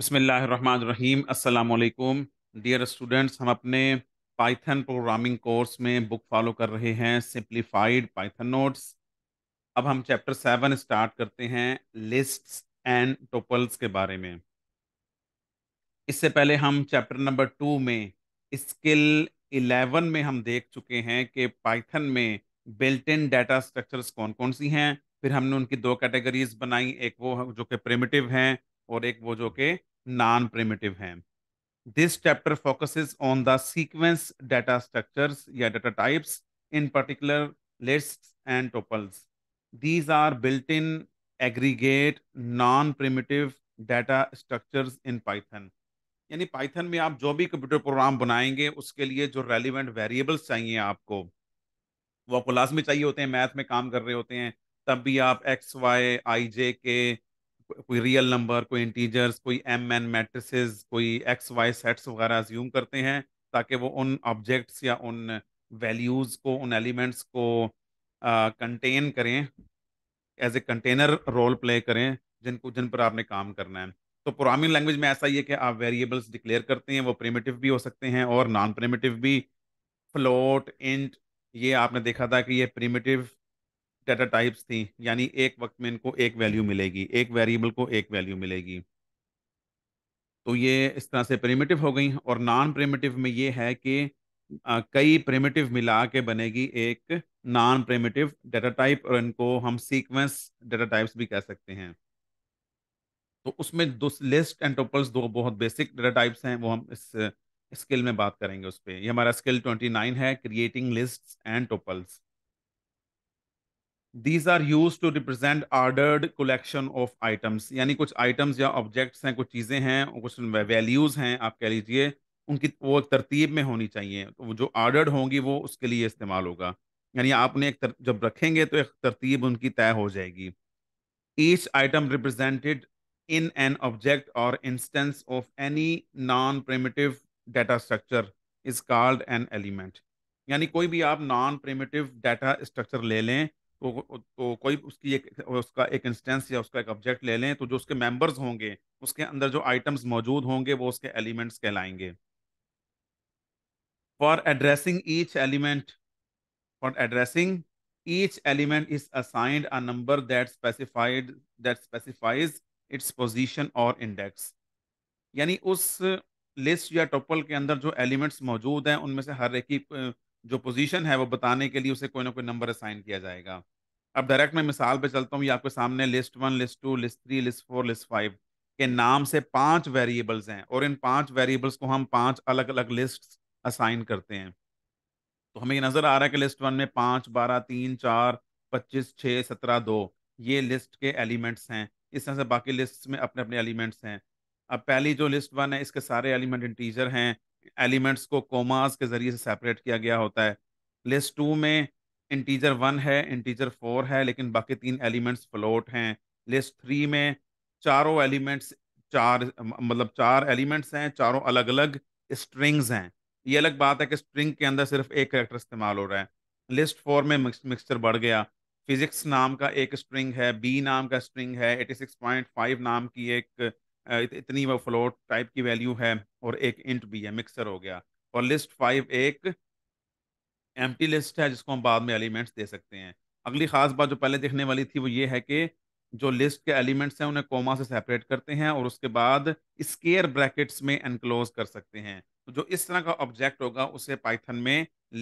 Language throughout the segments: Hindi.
बसमीम् अल्लाम डियर स्टूडेंट्स हम अपने पाइथन प्रोग्रामिंग कोर्स में बुक फॉलो कर रहे हैं सिंप्लीफाइड पाइथन नोट्स अब हम चैप्टर सेवन स्टार्ट करते हैं लिस्ट्स एंड टोपल्स के बारे में इससे पहले हम चैप्टर नंबर टू में स्किल इलेवन में हम देख चुके हैं कि पाइथन में बिल्ट इन डाटा स्ट्रक्चर्स कौन कौन सी हैं फिर हमने उनकी दो कैटेगरीज बनाई एक वो जो कि प्रेमेटिव हैं और एक वो जो के नॉन प्रिमिटिव हैं this chapter focuses on the sequence data structures या data types in particular list and tuples these are built in aggregate non primitive data structures in Python यानी पाइथन में आप जो भी कंप्यूटर प्रोग्राम बनाएंगे उसके लिए जो रेलिवेंट वेरिएबल्स चाहिए आपको वो आपको लाजमी चाहिए होते हैं मैथ में काम कर रहे होते हैं तब भी आप एक्स वाई आई जे के कोई रियल नंबर कोई इंटीजर्स कोई एम एन मैट्रिसेस कोई एक्स वाई सेट्स वगैरह ज्यूम करते हैं ताकि वो उन ऑब्जेक्ट्स या उन वैल्यूज़ को उन एलिमेंट्स को कंटेन करें as a container role play करें जिनको जिन पर आपने काम करना है तो प्रोग्रामिंग लैंग्वेज में ऐसा ही है कि आप वेरिएबल्स डिक्लेयर करते हैं वो प्रिमेटिव भी हो सकते हैं और नॉन प्रिमेटिव भी फ्लोट इंट ये आपने देखा था कि ये प्रिमेटिव डेटा टाइप्स थी यानी एक वक्त में इनको एक वैल्यू मिलेगी एक वेरिएबल को एक वैल्यू मिलेगी तो ये इस तरह से प्रेमेटिव हो गई और नॉन प्रेमेटिव में ये है कि आ, कई प्रेमेटिव मिला के बनेगी एक नॉन प्रेमेटिव डेटा टाइप और इनको हम सीक्वेंस डेटा टाइप्स भी कह सकते हैं तो उसमें दो लिस्ट एंड टोपल्स दो बहुत बेसिक डेटा टाइप्स हैं वो हम इस स्किल में बात करेंगे उस पर यह हमारा स्किल ट्वेंटी नाइन है creating list and tuples these are used to represent ordered collection of items यानी कुछ आइटम्स या ऑब्जेक्ट्स हैं कुछ चीज़ें हैं कुछ वैल्यूज़ हैं आप कह लीजिए उनकी वो तरतीब में होनी चाहिए तो जो आर्डर्ड होंगी वो उसके लिए इस्तेमाल होगा यानी आपने एक तर, जब रखेंगे तो एक तरतीब उनकी तय हो जाएगी each item represented in an object और instance of any non primitive data structure is called an element यानी कोई भी आप नॉन प्रेमेटिव डाटा स्ट्रक्चर ले लें तो तो कोई उसकी एक उसका एक इंस्टेंस या उसका एक ऑब्जेक्ट ले लें तो जो उसके मेंबर्स होंगे उसके अंदर जो आइटम्स मौजूद होंगे वो उसके एलिमेंट्स कहलाएंगे for addressing each element for addressing each element is assigned a number that specified that specifies its position और इंडेक्स यानी उस लिस्ट या टोपल के अंदर जो एलिमेंट्स मौजूद हैं उनमें से हर एक की जो पोजीशन है वो बताने के लिए उसे कोई ना कोई नंबर असाइन किया जाएगा अब डायरेक्ट मैं मिसाल पे चलता हूँ ये आपके सामने list one list two list three list four list five के नाम से पांच वेरिएबल्स हैं और इन पांच वेरिएबल्स को हम पांच अलग अलग लिस्ट असाइन करते हैं तो हमें ये नज़र आ रहा है कि लिस्ट वन में पाँच बारह तीन चार पच्चीस छः सत्रह दो ये लिस्ट के एलिमेंट्स हैं इस तरह से बाकी लिस्ट में अपने अपने एलिमेंट्स हैं अब पहली जो लिस्ट वन है इसके सारे एलिमेंट इंटीजर हैं एलिमेंट्स को कोमास के ज़रिए से सेपरेट किया गया होता है लिस्ट टू में इंटीजर वन है इंटीजर फोर है लेकिन बाकी तीन एलिमेंट्स फ्लोट हैं लिस्ट थ्री में चारों एलिमेंट्स चार मतलब चार एलिमेंट्स हैं चारों अलग अलग स्ट्रिंग्स हैं ये अलग बात है कि स्ट्रिंग के अंदर सिर्फ एक करेक्टर इस्तेमाल हो रहा है लिस्ट फोर में मिक्सचर बढ़ गया फिजिक्स नाम का एक स्ट्रिंग है बी नाम का स्ट्रिंग है एटी सिक्स पॉइंट फाइव नाम की एक इतनी वो फ्लोट टाइप की वैल्यू है और एक इंट भी है मिक्सर हो गया और लिस्ट फाइव एक एम लिस्ट है जिसको हम बाद में एलिमेंट्स दे सकते हैं अगली खास बात जो पहले देखने वाली थी वो ये है कि जो लिस्ट के एलिमेंट्स हैं उन्हें कोमा से सेपरेट करते हैं और उसके बाद स्केयर ब्रैकेट्स में एनक्लोज कर सकते हैं तो जो इस तरह का ऑब्जेक्ट होगा उसे पाइथन में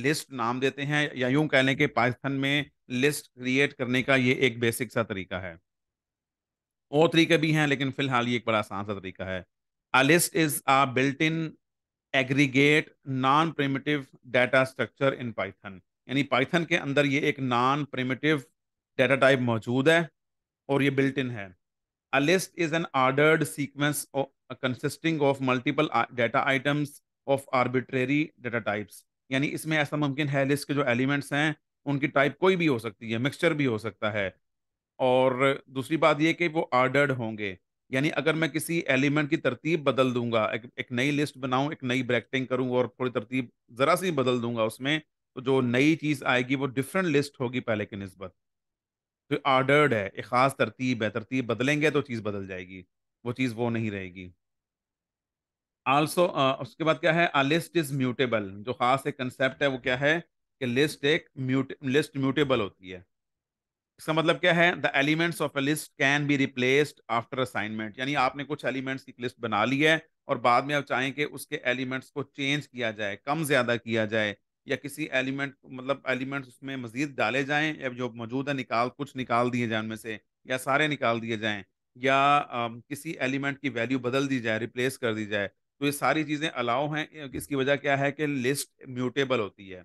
लिस्ट नाम देते हैं या यूं कह लें कि पाइथन में लिस्ट क्रिएट करने का ये एक बेसिक सा तरीका है और तरीके भी हैं लेकिन फिलहाल ये एक बड़ा आसान सा तरीका है A list is a built-in aggregate non-primitive data structure in Python. यानी Python के अंदर ये एक non-primitive data type मौजूद है और ये built-in है. A list is an ordered sequence of, consisting of multiple data items of arbitrary data types. यानी इसमें ऐसा मुमकिन है लिस्ट के जो एलिमेंट्स हैं उनकी टाइप कोई भी हो सकती है मिक्सचर भी हो सकता है और दूसरी बात यह कि वो ऑर्डर्ड होंगे यानी अगर मैं किसी एलिमेंट की तरतीब बदल दूंगा एक, एक नई लिस्ट बनाऊं एक नई ब्रैकटिंग करूं और थोड़ी तरतीब ज़रा सी बदल दूंगा उसमें तो जो नई चीज़ आएगी वो डिफरेंट लिस्ट होगी पहले के नस्बत तो आर्डर्ड है एक ख़ास तरतीब है तरतीब बदलेंगे तो चीज़ बदल जाएगी वो चीज़ वो नहीं रहेगी आल्सो उसके बाद क्या है आ लिस्ट इज़ म्यूटेबल जो ख़ास एक कंसेप्ट है वो क्या है कि लिस्ट एक म्यूट लिस्ट म्यूटेबल होती है इसका मतलब क्या है the elements of a list can be replaced after assignment यानी आपने कुछ एलिमेंट्स की लिस्ट बना ली है और बाद में आप चाहें कि उसके एलिमेंट्स को चेंज किया जाए कम ज़्यादा किया जाए या किसी एलिमेंट मतलब एलिमेंट्स उसमें मजीद डाले जाएं या जो मौजूद है निकाल कुछ निकाल दिए जाए उनमें से या सारे निकाल दिए जाएं या आ, किसी एलिमेंट की वैल्यू बदल दी जाए रिप्लेस कर दी जाए तो ये सारी चीज़ें अलाउ हैं इसकी वजह क्या है कि लिस्ट म्यूटेबल होती है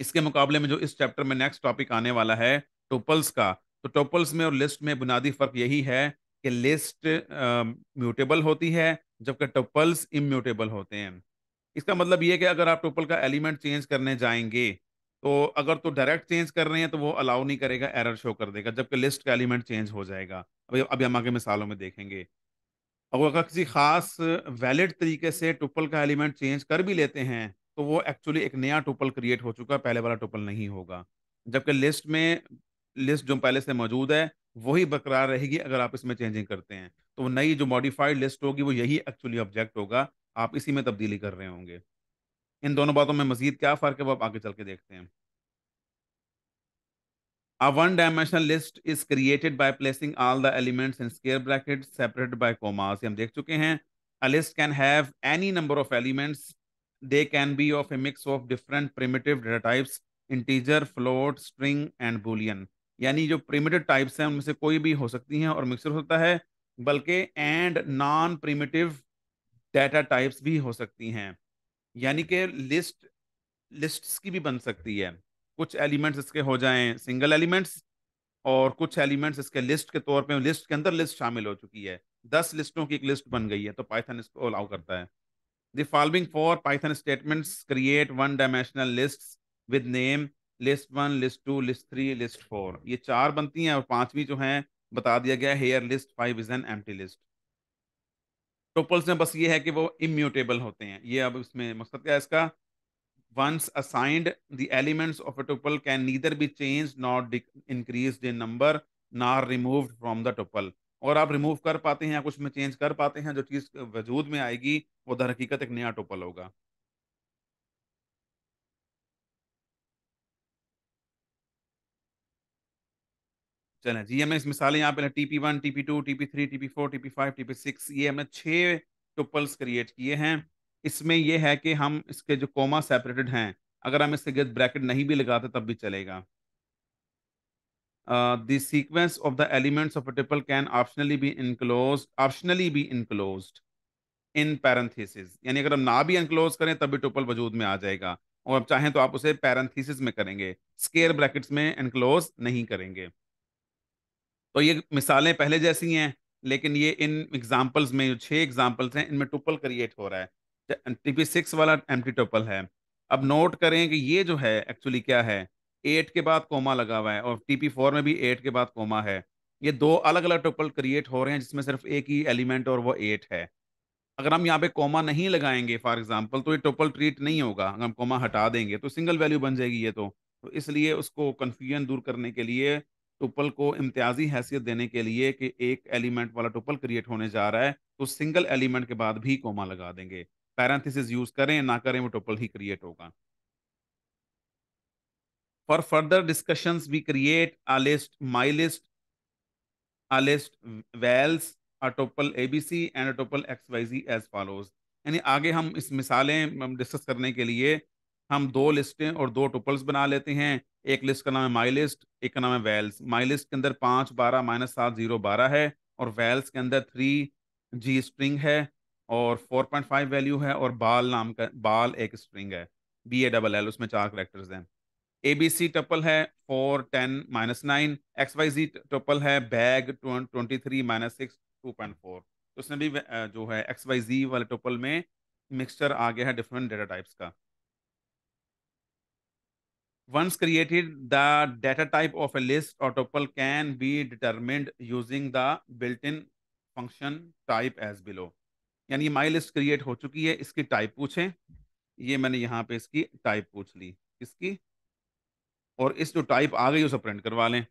इसके मुकाबले में जो इस चैप्टर में नेक्स्ट टॉपिक आने वाला है टोपल्स का तो टोपल्स में और लिस्ट में बुनियादी फर्क यही है कि लिस्ट म्यूटेबल होती है जबकि टोपल्स इम्यूटेबल होते हैं इसका मतलब ये कि अगर आप टोपल का एलिमेंट चेंज करने जाएंगे तो अगर तो डायरेक्ट चेंज कर रहे हैं तो वो अलाउ नहीं करेगा एरर शो कर देगा जबकि लिस्ट का एलिमेंट चेंज हो जाएगा अभी अभी हम आगे मिसालों में देखेंगे अब अगर किसी खास वैलिड तरीके से टुपल का एलिमेंट चेंज कर भी लेते हैं तो वो एक्चुअली एक नया टोपल क्रिएट हो चुका है पहले वाला टोपल नहीं होगा जबकि लिस्ट में लिस्ट जो पहले से मौजूद है वही बरकरार रहेगी अगर आप इसमें चेंजिंग करते हैं तो नई जो मॉडिफाइड लिस्ट होगी वो यही एक्चुअली ऑब्जेक्ट होगा आप इसी में तब्दीली कर रहे होंगे इन दोनों बातों में मजीद क्या फ़र्क है वो आप आगे चल के देखते हैं a one dimensional list is created by placing all the elements in square bracket separate by commas. हम देख चुके हैं a list can have any number of elements they can be of a mix of different primitive data types integer float string and boolean यानी जो प्रीमेटिव टाइप्स हैं उनमें से कोई भी हो सकती हैं और मिक्सर होता है बल्कि and non primitive data types भी हो सकती हैं यानी कि लिस्ट लिस्ट की भी बन सकती है कुछ एलिमेंट्स इसके हो जाए सिंगल एलिमेंट्स और कुछ एलिमेंट्स इसके लिस्ट के तौर पे लिस्ट के अंदर लिस्ट शामिल हो चुकी है दस लिस्टों की एक लिस्ट बन गई है तो पाइथन इसको अलाउ करता है The following four Python statements create one-dimensional lists with name list one list two list three list four ये चार बनती हैं और पांचवी जो है बता दिया गया here list five is an empty list tuples में बस ये है कि वो इम्यूटेबल होते हैं ये अब इसमें मकसद क्या है इसका once assigned the elements of a tuple can neither be changed nor increased in number nor removed from the tuple और आप रिमूव कर पाते हैं या कुछ में चेंज कर पाते हैं जो चीज़ वजूद में आएगी वो दर हकीकत एक नया टोपल होगा चले जी हमने इस मिसालें यहाँ पे T one TP two TP three TP four TP five TP six ये हमने छह टोपल्स क्रिएट किए हैं इसमें यह है कि हम इसके जो कोमा सेपरेटेड हैं अगर हम इसके गिर्द ब्रैकेट नहीं भी लगाते तब भी चलेगा uh, the sequence of the elements of a tuple can optionally be enclosed optionally be enclosed in parentheses yani agar hum na bhi enclose kare tab bhi tuple wajood mein aa jayega aur ab chahe to aap use parentheses mein karenge square brackets mein enclose nahi karenge to ye मिसालें pehle jaisi hain लेकिन ये इन एग्जाम्पल्स में जो छः एग्जाम्पल्स हैं इनमें टुपल क्रिएट हो रहा है टी सिक्स वाला एम्प्टी टी टोपल है अब नोट करें कि ये जो है एक्चुअली क्या है एट के बाद कोमा लगा हुआ है और टीपी फोर में भी एट के बाद कोमा है ये दो अलग अलग ट्रिपल क्रिएट हो रहे हैं जिसमें सिर्फ एक ही एलिमेंट और वो एट है अगर हम यहाँ पे कोमा नहीं लगाएंगे फॉर एग्जाम्पल तो ये ट्रिपल ट्रीट नहीं होगा अगर हम कोमा हटा देंगे तो सिंगल वैल्यू बन जाएगी ये तो, तो इसलिए उसको कन्फ्यूजन दूर करने के लिए टुपल को इम्तियाजी हैसियत देने के लिए कि एक एलिमेंट वाला टुपल क्रिएट होने जा रहा है तो सिंगल एलिमेंट के बाद भी कोमा लगा देंगे पैरेंथिस यूज़ करें ना करें वो टुपल ही क्रिएट होगा For further discussions, we create a list, my list, a list vals, a tuple ABC and a tuple XYZ as follows. यानी आगे हम इस मिसालें डिस्कस करने के लिए हम दो लिस्टें और दो टुपल्स बना लेते हैं एक लिस्ट का नाम है माई लिस्ट एक का नाम है वेल्स माई लिस्ट के अंदर पाँच बारह माइनस सात जीरो बारह है और वेल्स के अंदर थ्री जी स्ट्रिंग है और फोर पॉइंट फाइव वैल्यू है और बाल नाम का बाल एक स्ट्रिंग है बी ए डबल एल उसमें चार करेक्टर्स हैं एबीसी टपल है four ten minus nine X Y Z tuple है bag twenty three minus six two point four तो इसमें भी जो है एक्स वाई जी वाले टपल में मिक्सचर आ गया है डिफरेंट डेटा टाइप्स का once created the data type of a list और tuple can be determined using the built in function type as below यानी माई लिस्ट क्रिएट हो चुकी है इसकी टाइप पूछें ये मैंने यहाँ पे इसकी टाइप पूछ ली इसकी और इस जो टाइप आ गई उसे प्रिंट करवा लें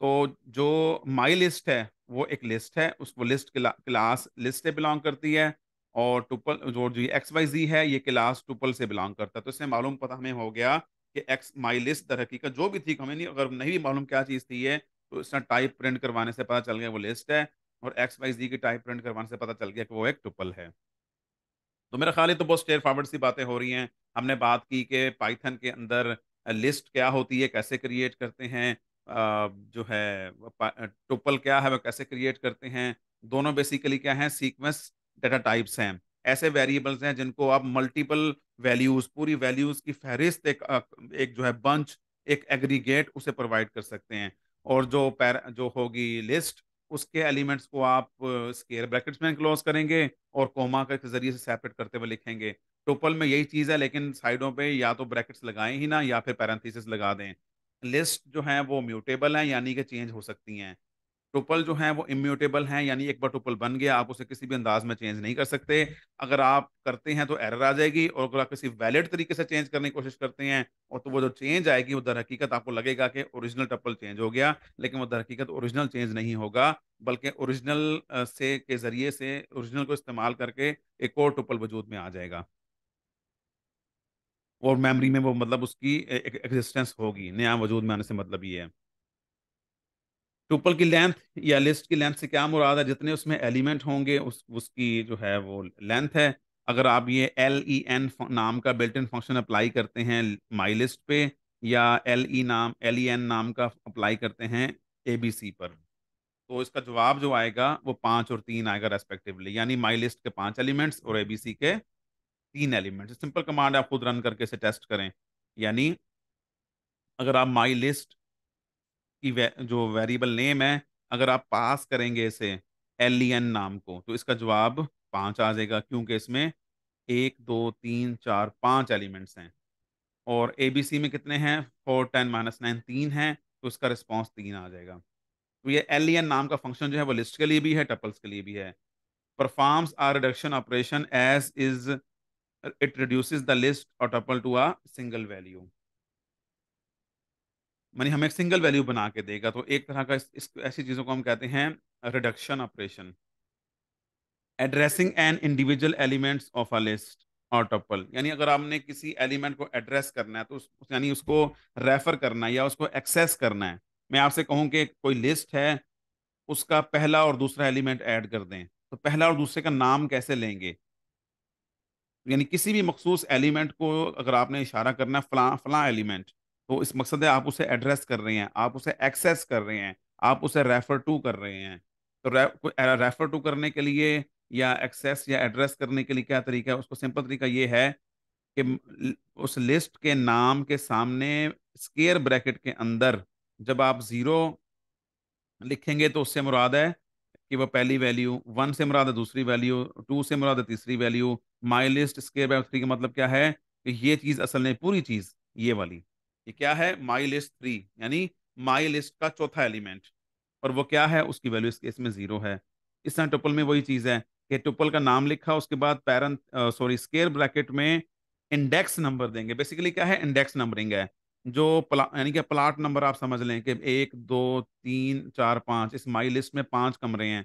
तो जो माई लिस्ट है वो एक लिस्ट है उस वो लिस्ट क्लास लिस्ट से बिलोंग करती है और टुपल जो जो एक्स वाई जी है ये क्लास टुपल से बिलोंग करता है तो इससे मालूम पता हमें हो गया कि एक्स माई लिस्ट दर हकीकत जो भी थी हमें नहीं अगर नहीं भी मालूम क्या चीज़ थी ये तो इसका टाइप प्रिंट करवाने से पता चल गया वो लिस्ट है और एक्स वाई जी की टाइप प्रिंट करवाने से पता चल गया कि वो एक टुपल है तो मेरा ख्याल है तो बहुत स्टेयर फॉरवर्ड सी बातें हो रही हैं हमने बात की कि पाइथन के अंदर लिस्ट क्या होती है कैसे क्रिएट करते हैं जो है टोपल क्या है वह कैसे क्रिएट करते हैं दोनों बेसिकली क्या है सीक्वेंस डाटा टाइप्स हैं ऐसे वेरिएबल्स हैं जिनको आप मल्टीपल वैल्यूज पूरी वैल्यूज की फहरिस्त एक एक जो है बंच एक एग्रीगेट उसे प्रोवाइड कर सकते हैं और जो पैर जो होगी लिस्ट उसके एलिमेंट्स को आप स्केयर ब्रैकेट्स में क्लोज करेंगे और कोमा के जरिए से सेपरेट करते हुए लिखेंगे टोपल में यही चीज़ है लेकिन साइडों पे या तो ब्रैकेट्स लगाएं ही ना या फिर पैरेंथिस लगा दें लिस्ट जो है वो म्यूटेबल है यानी कि चेंज हो सकती हैं टुपल जो हैं वो इम्यूटेबल हैं यानी एक बार टुपल बन गया आप उसे किसी भी अंदाज में चेंज नहीं कर सकते अगर आप करते हैं तो एरर आ जाएगी और अगर आप किसी वैलिड तरीके से चेंज करने की कोशिश करते हैं और तो वो जो चेंज आएगी वो दर हकीकत आपको लगेगा कि ओरिजिनल टपल चेंज हो गया लेकिन वो दर हकीकत ओरिजिनल चेंज नहीं होगा बल्कि ओरिजिनल से के ज़रिए से ओरिजिनल को इस्तेमाल करके एक और टुपल वजूद में आ जाएगा और मेमरी में वो मतलब उसकी एक एग्जिस्टेंस होगी नया वजूद में आने से मतलब ये है टुपल की लेंथ या लिस्ट की लेंथ से क्या मुराद है जितने उसमें एलिमेंट होंगे उस उसकी जो है वो लेंथ है अगर आप ये एल ई एन नाम का बिल्ट इन फंक्शन अप्लाई करते हैं माई लिस्ट पे या एल ई e नाम एल ई एन नाम का अप्लाई करते हैं ए बी सी पर तो इसका जवाब जो आएगा वो पाँच और तीन आएगा रेस्पेक्टिवली यानी माई लिस्ट के पाँच एलिमेंट्स और ए बी सी के तीन एलिमेंट्स सिंपल कमांड आप खुद रन करके इसे टेस्ट करें यानी अगर आप माई लिस्ट की वे, जो वेरिएबल नेम है अगर आप पास करेंगे इसे एल e नाम को तो इसका जवाब पाँच आ जाएगा क्योंकि इसमें एक दो तीन चार पाँच एलिमेंट्स हैं और ए बी सी में कितने हैं फोर टेन माइनस नाइन तीन हैं तो इसका रिस्पॉन्स तीन आ जाएगा तो ये एल e नाम का फंक्शन जो है वो लिस्ट के लिए भी है टपल्स के लिए भी है performs are reduction operation as is it reduce the list और tuple to a single value मानी हमें सिंगल वैल्यू बना के देगा तो एक तरह का इस, इस ऐसी चीज़ों को हम कहते हैं reduction operation addressing an individual elements of a list और टप्पल यानी अगर आपने किसी एलिमेंट को एड्रेस करना है तो उस, यानी उसको रेफर करना है या उसको एक्सेस करना है मैं आपसे कहूँ कि कोई लिस्ट है उसका पहला और दूसरा एलिमेंट ऐड कर दें तो पहला और दूसरे का नाम कैसे लेंगे यानी किसी भी मखसूस एलिमेंट को अगर आपने इशारा करना है फला फला एलिमेंट तो इस मकसद है आप उसे एड्रेस कर रहे हैं आप उसे एक्सेस कर रहे हैं आप उसे रेफर टू कर रहे हैं तो रे, रेफर टू करने के लिए या एक्सेस या एड्रेस करने के लिए क्या तरीका है उसको सिंपल तरीका ये है कि उस लिस्ट के नाम के सामने स्केयर ब्रैकेट के अंदर जब आप ज़ीरो लिखेंगे तो उससे मुराद है कि वह पहली वैल्यू वन से मुराद है दूसरी वैल्यू टू से मुराद है तीसरी value my list square bracket three का मतलब क्या है कि ये चीज़ असल में पूरी चीज़ ये वाली ये क्या है माइल इज थ्री यानी माइल इज का चौथा एलिमेंट और वो क्या है उसकी वैल्यू इस केस में जीरो है इस तरह टुपल में वही चीज़ है कि टुपल का नाम लिखा उसके बाद पैरन सॉरी स्केयर ब्रैकेट में इंडेक्स नंबर देंगे बेसिकली क्या है इंडेक्स नंबरिंग है जो प्ला यानी कि प्लाट नंबर आप समझ लें कि एक दो तीन चार पाँच इस माई लिस्ट में पाँच कमरे हैं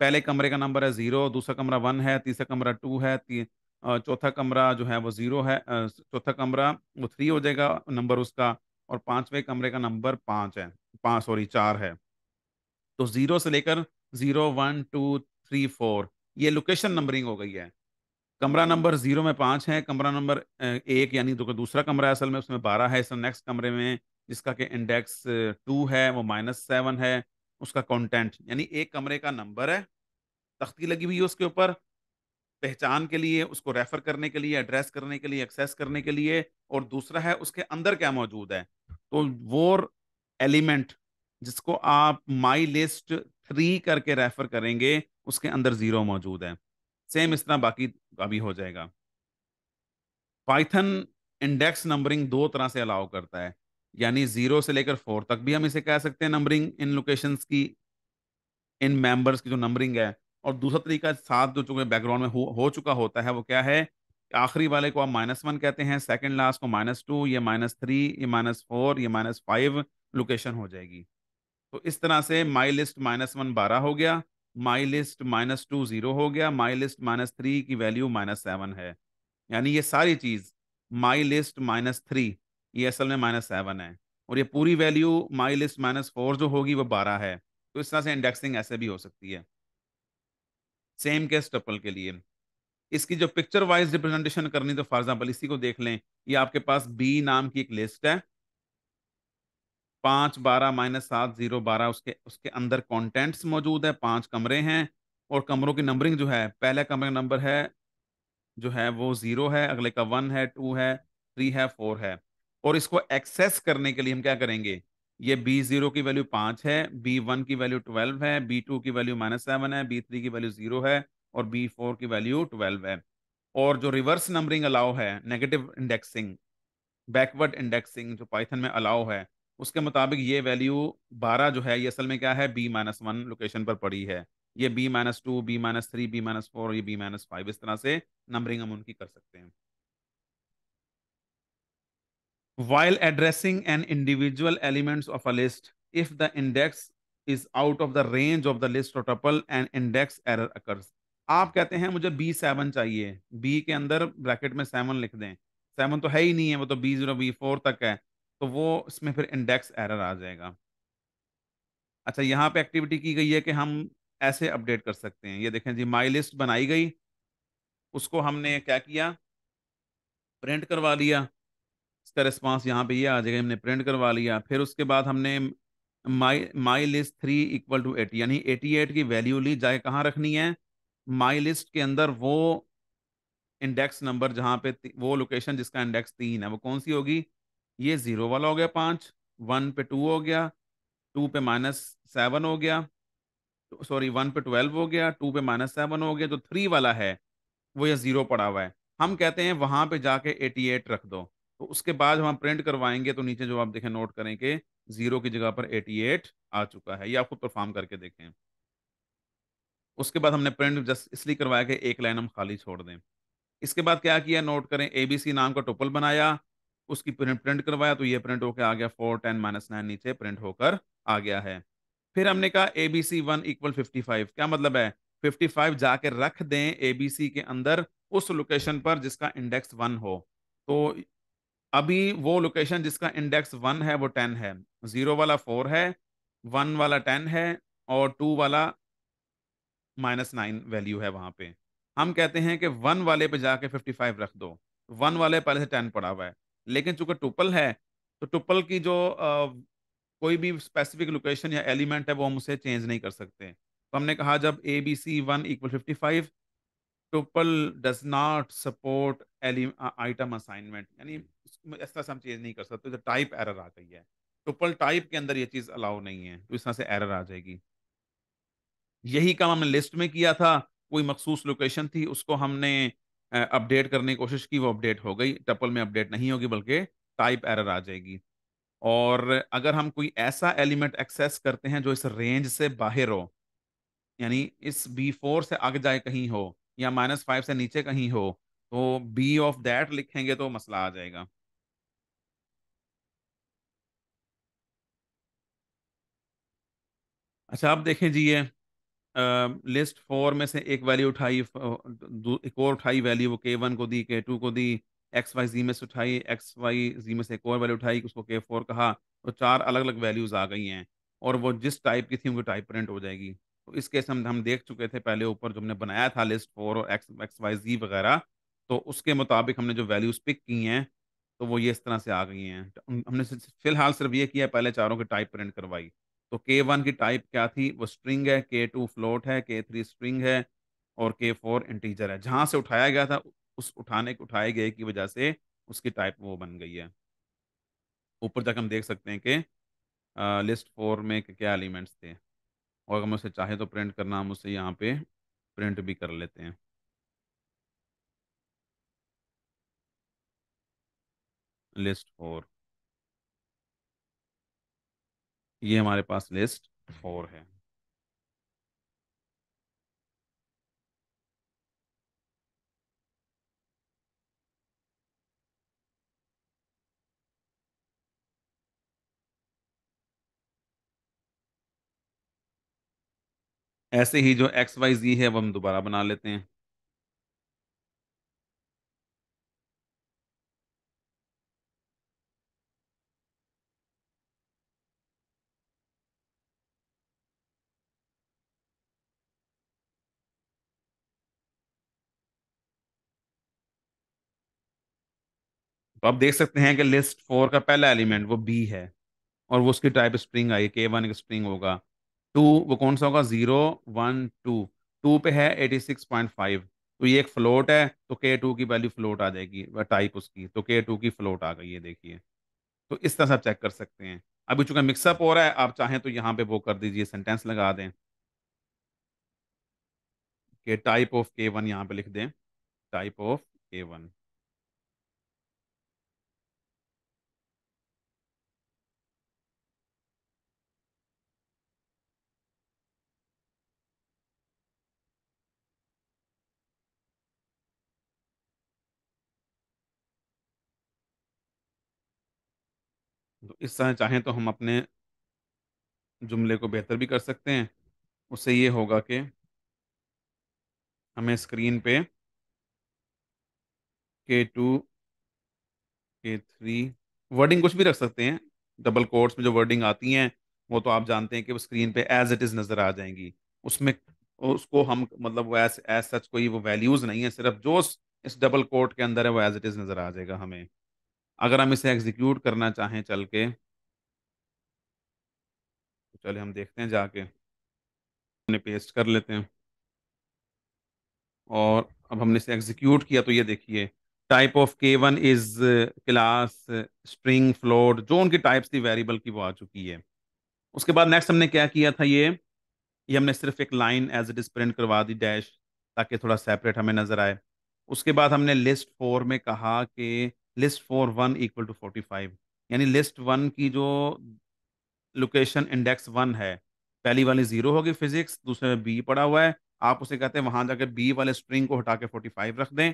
पहले कमरे का नंबर है ज़ीरो दूसरा कमरा वन है तीसरा कमरा टू है ती, चौथा कमरा जो है वो ज़ीरो है चौथा कमरा वो थ्री हो जाएगा नंबर उसका और पाँचवें कमरे का नंबर पाँच है पाँच सॉरी चार है तो ज़ीरो से लेकर zero one two three four ये लोकेशन नंबरिंग हो गई है कमरा नंबर हम्म। ज़ीरो में पाँच है कमरा नंबर एक यानी जो दूसरा कमरा है असल में उसमें बारह है इसमें नेक्स्ट कमरे में जिसका कि इंडेक्स टू है वो माइनस सेवन है उसका कंटेंट यानी एक कमरे का नंबर है तख्ती लगी हुई है उसके ऊपर पहचान के लिए उसको रेफर करने के लिए एड्रेस करने के लिए एक्सेस करने के लिए और दूसरा है उसके अंदर क्या मौजूद है तो वो एलिमेंट जिसको आप माई लिस्ट थ्री करके रेफर करेंगे उसके अंदर जीरो मौजूद है सेम इस तरह बाकी का भी हो जाएगा पाइथन इंडेक्स नंबरिंग दो तरह से अलाउ करता है यानी जीरो से लेकर फोर तक भी हम इसे कह सकते हैं नंबरिंग इन लोकेशंस की इन मेंबर्स की जो नंबरिंग है और दूसरा तरीका साथ जो चुके बैकग्राउंड में हो, हो चुका होता है वो क्या है आखिरी वाले को आप माइनस वन कहते हैं सेकंड लास्ट को माइनस टू ये माइनस थ्री ये माइनस फोर ये माइनस फाइव लोकेशन हो जाएगी तो इस तरह से माई लिस्ट माइनस वन बारह हो गया my list minus two zero हो गया माई लिस्ट माइनस थ्री की वैल्यू माइनस सेवन है यानी ये सारी चीज़ माई लिस्ट माइनस थ्री ये असल में माइनस सेवन है और ये पूरी value my list minus four जो होगी वो बारह है तो इस तरह से इंडेक्सिंग ऐसे भी हो सकती है सेम केस टपल के लिए इसकी जो पिक्चर वाइज रिप्रेजेंटेशन करनी तो फॉर एग्जाम्पल इसी को देख लें ये आपके पास बी नाम की एक लिस्ट है पाँच बारह माइनस सात जीरो बारह उसके उसके अंदर कंटेंट्स मौजूद है पांच कमरे हैं और कमरों की नंबरिंग जो है पहले कमरे का नंबर है जो है वो ज़ीरो है अगले का वन है टू है थ्री है फोर है और इसको एक्सेस करने के लिए हम क्या करेंगे ये बी जीरो की वैल्यू पांच है बी वन की वैल्यू ट्वेल्व है बी टू की वैल्यू माइनस सेवन है बी थ्री की वैल्यू जीरो है और बी फोर की वैल्यू ट्वेल्व है और जो रिवर्स नंबरिंग अलाउ है नेगेटिव इंडेक्सिंग बैकवर्ड इंडेक्सिंग जो पाइथन में अलाउ है उसके मुताबिक ये वैल्यू बारह जो है ये असल में क्या है बी माइनस वन लोकेशन पर पड़ी है ये B minus two B minus three B minus four ये बी माइनस फाइव इस तरह से नंबरिंग हम उनकी कर सकते हैं while addressing an individual elements of a list if the index is out of the range of the list or tuple and index error occurs आप कहते हैं मुझे बी सेवन चाहिए बी के अंदर ब्रैकेट में सेवन लिख दें सेवन तो है ही नहीं है वो तो बी जीरो बी फोर तक है तो वो इसमें फिर इंडेक्स एरर आ जाएगा अच्छा यहाँ पे एक्टिविटी की गई है कि हम ऐसे अपडेट कर सकते हैं ये देखें जी माई लिस्ट बनाई गई उसको हमने क्या किया प्रिंट करवा लिया इसका रिस्पॉन्स यहाँ पे ये आ जाएगा हमने प्रिंट करवा लिया फिर उसके बाद हमने my my list three equal to eighty यानी एटी एट की वैल्यू ली जाए कहाँ रखनी है माई लिस्ट के अंदर वो इंडेक्स नंबर जहाँ पे वो लोकेशन जिसका इंडेक्स तीन है वो कौन सी होगी ये ज़ीरो वाला हो गया पाँच वन पे टू हो गया टू पे माइनस सेवन हो गया सॉरी वन पे ट्वेल्व हो गया टू पे माइनस सेवन हो गया जो थ्री वाला है वो ये ज़ीरो पड़ा हुआ है हम कहते हैं वहाँ पे जाके एटी एट रख दो तो उसके बाद हम प्रिंट करवाएंगे तो नीचे जो आप देखें नोट करें कि जीरो की जगह पर 88 आ चुका है ये आप खुद परफॉर्म करके देखें उसके बाद हमने प्रिंट जस्ट इसलिए करवाया कि एक लाइन हम खाली छोड़ दें इसके बाद क्या किया नोट करें ए बी सी नाम का टोपल बनाया उसकी प्रिंट प्रिंट करवाया तो ये प्रिंट होकर आ गया फोर टेन माइनस नाइन नीचे प्रिंट होकर आ गया है फिर हमने कहा A B C one equal fifty five क्या मतलब है फिफ्टी फाइव जाके रख दें ए बी सी के अंदर उस लोकेशन पर जिसका इंडेक्स वन हो तो अभी वो लोकेशन जिसका इंडेक्स वन है वो टेन है जीरो वाला फोर है वन वाला टेन है और टू वाला माइनस नाइन वैल्यू है वहाँ पे हम कहते हैं कि वन वाले पे जाके फिफ्टी फाइव रख दो वन वाले पहले से टेन पड़ा हुआ है लेकिन चूंकि टुपल है तो टुपल की जो आ, कोई भी स्पेसिफिक लोकेशन या एलिमेंट है वो हम उसे चेंज नहीं कर सकते तो हमने कहा जब A B C one equal fifty five tuple does not support item assignment यानी इस तरह से हम चेंज नहीं कर सकते तो टाइप एरर आ गई है टुपल टाइप के अंदर ये चीज़ अलाउ नहीं है तो इस तरह से एरर आ जाएगी यही काम हमने लिस्ट में किया था कोई मखसूस लोकेशन थी उसको हमने अपडेट करने की कोशिश की वो अपडेट हो गई टपल में अपडेट नहीं होगी बल्कि टाइप एरर आ जाएगी और अगर हम कोई ऐसा एलिमेंट एक्सेस करते हैं जो इस रेंज से बाहर हो यानी इस बी फोर से आगे जाए कहीं हो या माइनस फाइव से नीचे कहीं हो तो बी ऑफ दैट लिखेंगे तो मसला आ जाएगा अच्छा आप देखें जी ये लिस्ट फोर में से एक वैल्यू उठाई एक और उठाई वैल्यू वो के वन को दी के टू को दी एक्स वाई जी में से उठाई एक्स वाई जी में से एक और वैल्यू उठाई उसको के फोर कहा तो चार अलग अलग वैल्यूज़ आ गई हैं और वो जिस टाइप की थी उनकी टाइप प्रिंट हो जाएगी तो इस केस में हम देख चुके थे पहले ऊपर जो हमने बनाया था लिस्ट फोर और एक्स एक्स वाई जी वगैरह तो उसके मुताबिक हमने जो वैल्यूज पिक की हैं तो वो ये इस तरह से आ गई हैं तो हमने फिलहाल सिर्फ ये किया पहले चारों की टाइप प्रिंट करवाई तो के वन की टाइप क्या थी वो स्ट्रिंग है के टू फ्लोट है के थ्री स्ट्रिंग है और के फोर इंटीजर है जहाँ से उठाया गया था उस उठाने उठाए गए की वजह से उसकी टाइप वो बन गई है ऊपर तक हम देख सकते हैं कि लिस्ट फोर में क्या एलिमेंट्स थे और अगर हम उसे चाहे तो प्रिंट करना हम उसे यहाँ पे प्रिंट भी कर लेते हैं लिस्ट फोर ये हमारे पास लिस्ट फोर है ऐसे ही जो एक्स वाई जी है वो हम दोबारा बना लेते हैं तो आप देख सकते हैं कि लिस्ट फोर का पहला एलिमेंट वो बी है और वो उसकी टाइप स्प्रिंग आई के वन एक होगा टू वो कौन सा होगा जीरो वन टू टू पे है एटी सिक्स पॉइंट फाइव तो ये एक फ्लोट है तो के टू की वैल्यू फ्लोट आ जाएगी टाइप उसकी तो के टू की फ्लोट आ गई है देखिए तो इस तरह से आप चेक कर सकते हैं अभी चूंकि मिक्सअप हो रहा है आप चाहें तो यहाँ पे वो कर दीजिए सेंटेंस लगा दें के टाइप ऑफ के वन यहाँ पे लिख दें टाइप ऑफ के वन इस तरह चाहें तो हम अपने जुमले को बेहतर भी कर सकते हैं उससे ये होगा कि हमें स्क्रीन पे के टू के थ्री वर्डिंग कुछ भी रख सकते हैं डबल कोर्ट्स में जो वर्डिंग आती हैं वो तो आप जानते हैं कि वो स्क्रीन पे एज इट इज़ नज़र आ जाएंगी उसमें उसको हम मतलब वो एज एज सच कोई वो वैल्यूज़ नहीं है सिर्फ जो इस डबल कोर्ट के अंदर है वो एज इट इज़ नज़र आ जाएगा हमें अगर हम इसे एग्जीक्यूट करना चाहें चल के तो चले हम देखते हैं जाके हमने पेस्ट कर लेते हैं और अब हमने इसे एग्जीक्यूट किया तो ये देखिए टाइप ऑफ के one is class string float जो उनकी टाइप्स थी वेरिएबल की वो आ चुकी है उसके बाद नेक्स्ट हमने क्या किया था ये ये हमने सिर्फ एक line as it is print करवा दी डैश ताकि थोड़ा सेपरेट हमें नज़र आए उसके बाद हमने लिस्ट फोर में कहा कि list four one equal to forty five यानी लिस्ट वन की जो लोकेशन इंडेक्स वन है पहली वाली जीरो होगी फिजिक्स दूसरे में बी पड़ा हुआ है आप उसे कहते हैं वहां जाके बी वाले स्ट्रिंग को हटा के फोर्टी फाइव रख दें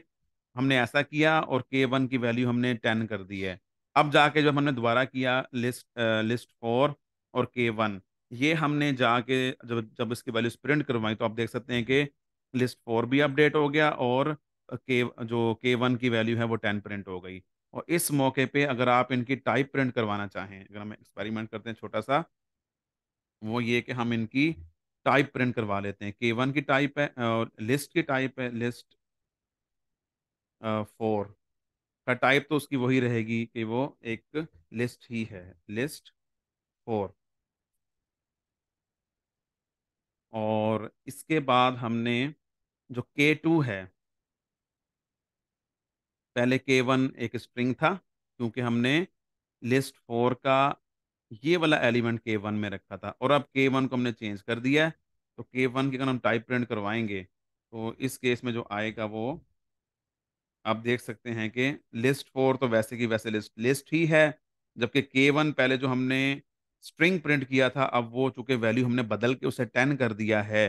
हमने ऐसा किया और के वन की वैल्यू हमने टेन कर दी है अब जाके जब हमने दोबारा किया लिस्ट आ, लिस्ट फोर और के वन ये हमने जाके जब जब इसकी वैल्यू प्रिंट करवाई तो आप देख सकते हैं कि लिस्ट फोर भी अपडेट हो गया और के जो के वन की वैल्यू है वो टेन प्रिंट हो गई और इस मौके पे अगर आप इनकी टाइप प्रिंट करवाना चाहें अगर हम एक्सपेरिमेंट करते हैं छोटा सा वो ये कि हम इनकी टाइप प्रिंट करवा लेते हैं के वन की टाइप है और लिस्ट की टाइप है लिस्ट फोर का टाइप तो उसकी वही रहेगी कि वो एक लिस्ट ही है लिस्ट फोर और इसके बाद हमने जो के टू है पहले के वन एक स्ट्रिंग था क्योंकि हमने लिस्ट फोर का ये वाला एलिमेंट के वन में रखा था और अब के वन को हमने चेंज कर दिया है तो के वन की अगर हम टाइप प्रिंट करवाएंगे तो इस केस में जो आएगा वो आप देख सकते हैं कि लिस्ट फोर तो वैसे की वैसे लिस्ट लिस्ट ही है जबकि के वन पहले जो हमने स्ट्रिंग प्रिंट किया था अब वो चूँकि वैल्यू हमने बदल के उसे टेन कर दिया है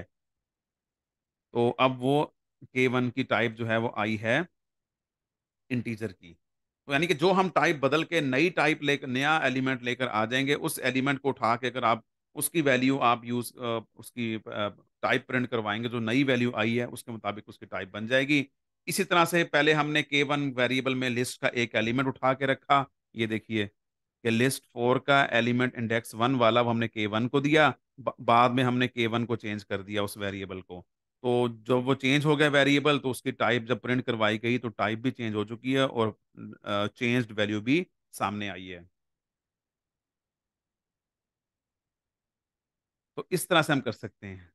तो अब वो के वन की टाइप जो है वो आई है इंटीजर की तो यानी कि जो हम टाइप बदल के नई टाइप ले नया एलिमेंट लेकर आ जाएंगे उस एलिमेंट को उठा के अगर आप उसकी वैल्यू आप यूज़ उसकी टाइप प्रिंट करवाएंगे जो नई वैल्यू आई है उसके मुताबिक उसकी टाइप बन जाएगी इसी तरह से पहले हमने के वन वेरिएबल में लिस्ट का एक एलिमेंट उठा के रखा ये देखिए कि लिस्ट फोर का एलिमेंट इंडेक्स वन वाला वो हमने के वन को दिया बाद में हमने के वन को चेंज कर दिया उस वेरिएबल को तो जब वो चेंज हो गया वेरिएबल तो उसकी टाइप जब प्रिंट करवाई गई तो टाइप भी चेंज हो चुकी है और चेंज वैल्यू भी सामने आई है तो इस तरह से हम कर सकते हैं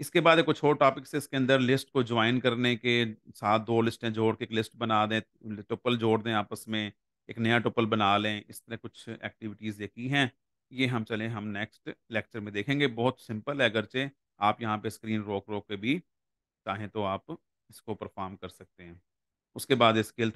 इसके बाद कुछ और टॉपिक्स इसके अंदर लिस्ट को ज्वाइन करने के साथ दो लिस्टें जोड़ के एक लिस्ट बना दें टोपल जोड़ दें आपस में एक नया टोपल बना लें इस तरह कुछ एक्टिविटीज़ देखी हैं ये हम चले हम नेक्स्ट लेक्चर में देखेंगे बहुत सिंपल है अगरचे आप यहाँ पे स्क्रीन रोक रोक के भी चाहें तो आप इसको परफॉर्म कर सकते हैं उसके बाद स्किल